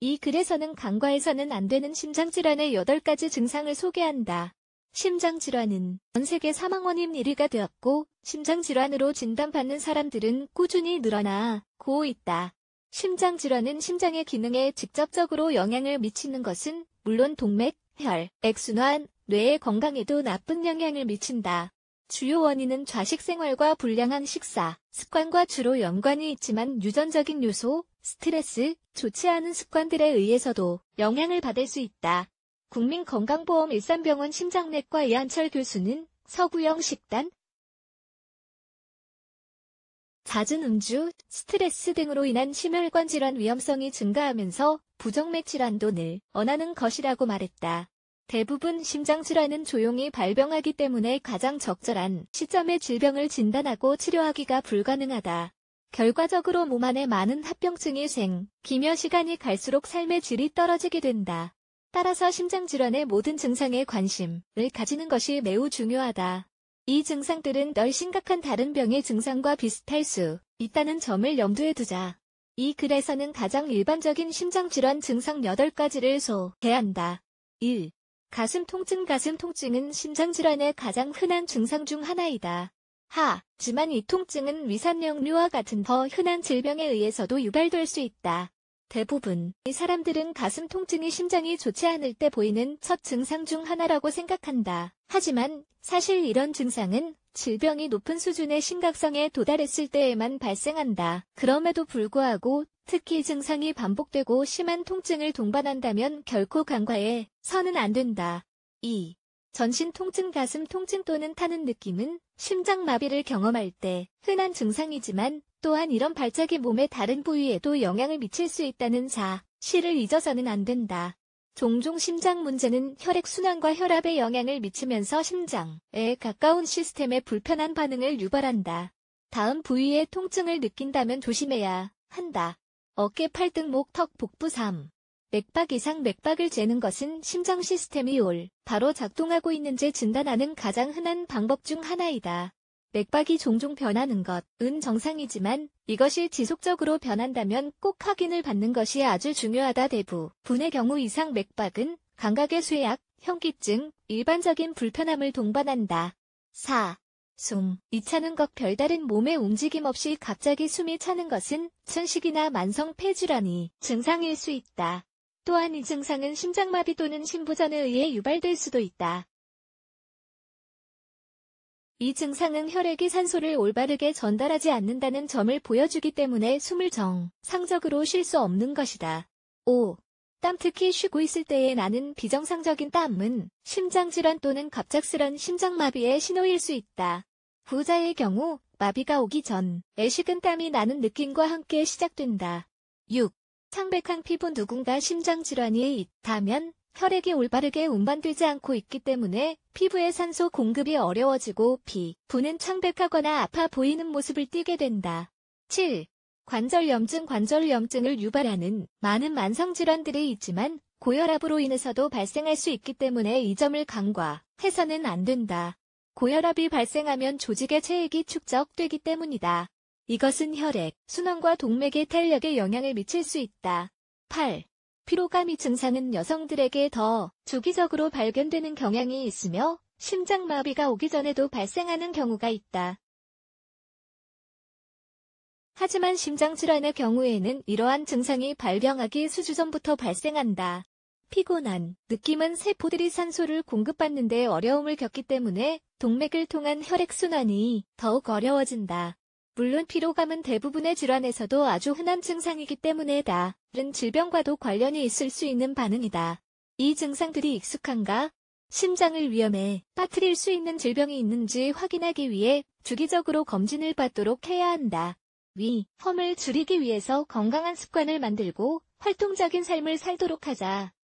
이 글에서는 간과해서는 안 되는 심장질환의 8가지 증상을 소개한다. 심장질환은 전 세계 사망 원인 1위가 되었고 심장질환으로 진단받는 사람들은 꾸준히 늘어나 고 있다. 심장질환은 심장의 기능에 직접적으로 영향을 미치는 것은 물론 동맥, 혈, 액순환, 뇌의 건강에도 나쁜 영향을 미친다. 주요 원인은 좌식 생활과 불량한 식사, 습관과 주로 연관이 있지만 유전적인 요소, 스트레스, 좋지 않은 습관들에 의해서도 영향을 받을 수 있다. 국민건강보험 일산병원 심장내과 이한철 교수는 서구형 식단, 잦은 음주, 스트레스 등으로 인한 심혈관 질환 위험성이 증가하면서 부정맥 질환도 늘 원하는 것이라고 말했다. 대부분 심장 질환은 조용히 발병하기 때문에 가장 적절한 시점에 질병을 진단하고 치료하기가 불가능하다. 결과적으로 몸 안에 많은 합병증이 생, 기며 시간이 갈수록 삶의 질이 떨어지게 된다. 따라서 심장질환의 모든 증상에 관심을 가지는 것이 매우 중요하다. 이 증상들은 널 심각한 다른 병의 증상과 비슷할 수 있다는 점을 염두에 두자. 이 글에서는 가장 일반적인 심장질환 증상 8가지를 소개한다. 1. 가슴 통증 가슴 통증은 심장질환의 가장 흔한 증상 중 하나이다. 하, 지만 이 통증은 위산역류와 같은 더 흔한 질병에 의해서도 유발될 수 있다. 대부분 이 사람들은 가슴 통증이 심장이 좋지 않을 때 보이는 첫 증상 중 하나라고 생각한다. 하지만 사실 이런 증상은 질병이 높은 수준의 심각성에 도달했을 때에만 발생한다. 그럼에도 불구하고 특히 증상이 반복되고 심한 통증을 동반한다면 결코 간과해 서는 안 된다. 2. 전신 통증, 가슴 통증 또는 타는 느낌은 심장마비를 경험할 때 흔한 증상이지만 또한 이런 발작이 몸의 다른 부위에도 영향을 미칠 수 있다는 사실을 잊어서는 안 된다. 종종 심장 문제는 혈액순환과 혈압에 영향을 미치면서 심장에 가까운 시스템에 불편한 반응을 유발한다. 다음 부위에 통증을 느낀다면 조심해야 한다. 어깨, 팔, 등, 목, 턱, 복부 3. 맥박 이상 맥박을 재는 것은 심장 시스템이 올, 바로 작동하고 있는지 진단하는 가장 흔한 방법 중 하나이다. 맥박이 종종 변하는 것, 은 정상이지만 이것이 지속적으로 변한다면 꼭 확인을 받는 것이 아주 중요하다 대부. 분의 경우 이상 맥박은 감각의 쇠약, 현기증, 일반적인 불편함을 동반한다. 4. 숨. 이 차는 것 별다른 몸의 움직임 없이 갑자기 숨이 차는 것은 천식이나 만성 폐질환이 증상일 수 있다. 또한 이 증상은 심장마비 또는 심부전에 의해 유발될 수도 있다. 이 증상은 혈액이 산소를 올바르게 전달하지 않는다는 점을 보여주기 때문에 숨을 정, 상적으로 쉴 수 없는 것이다. 5. 땀 특히 쉬고 있을 때에 나는 비정상적인 땀은 심장질환 또는 갑작스런 심장마비의 신호일 수 있다. 부자의 경우 마비가 오기 전 애식은 땀이 나는 느낌과 함께 시작된다. 6. 창백한 피부 누군가 심장질환이 있다면 혈액이 올바르게 운반되지 않고 있기 때문에 피부의 산소 공급이 어려워지고 피부는 창백하거나 아파 보이는 모습을 띠게 된다. 7. 관절염증 관절염증을 유발하는 많은 만성질환들이 있지만 고혈압으로 인해서도 발생할 수 있기 때문에 이 점을 강과해서는 안 된다. 고혈압이 발생하면 조직의 체액이 축적되기 때문이다. 이것은 혈액, 순환과 동맥의 탄력에 영향을 미칠 수 있다. 8. 피로감이 증상은 여성들에게 더 주기적으로 발견되는 경향이 있으며 심장마비가 오기 전에도 발생하는 경우가 있다. 하지만 심장질환의 경우에는 이러한 증상이 발병하기 수주 전부터 발생한다. 피곤한 느낌은 세포들이 산소를 공급받는 데 어려움을 겪기 때문에 동맥을 통한 혈액순환이 더욱 어려워진다. 물론 피로감은 대부분의 질환에서도 아주 흔한 증상이기 때문에 다른 질병과도 관련이 있을 수 있는 반응이다. 이 증상들이 익숙한가? 심장을 위험해 빠뜨릴 수 있는 질병이 있는지 확인하기 위해 주기적으로 검진을 받도록 해야 한다. 위, 험을 줄이기 위해서 건강한 습관을 만들고 활동적인 삶을 살도록 하자.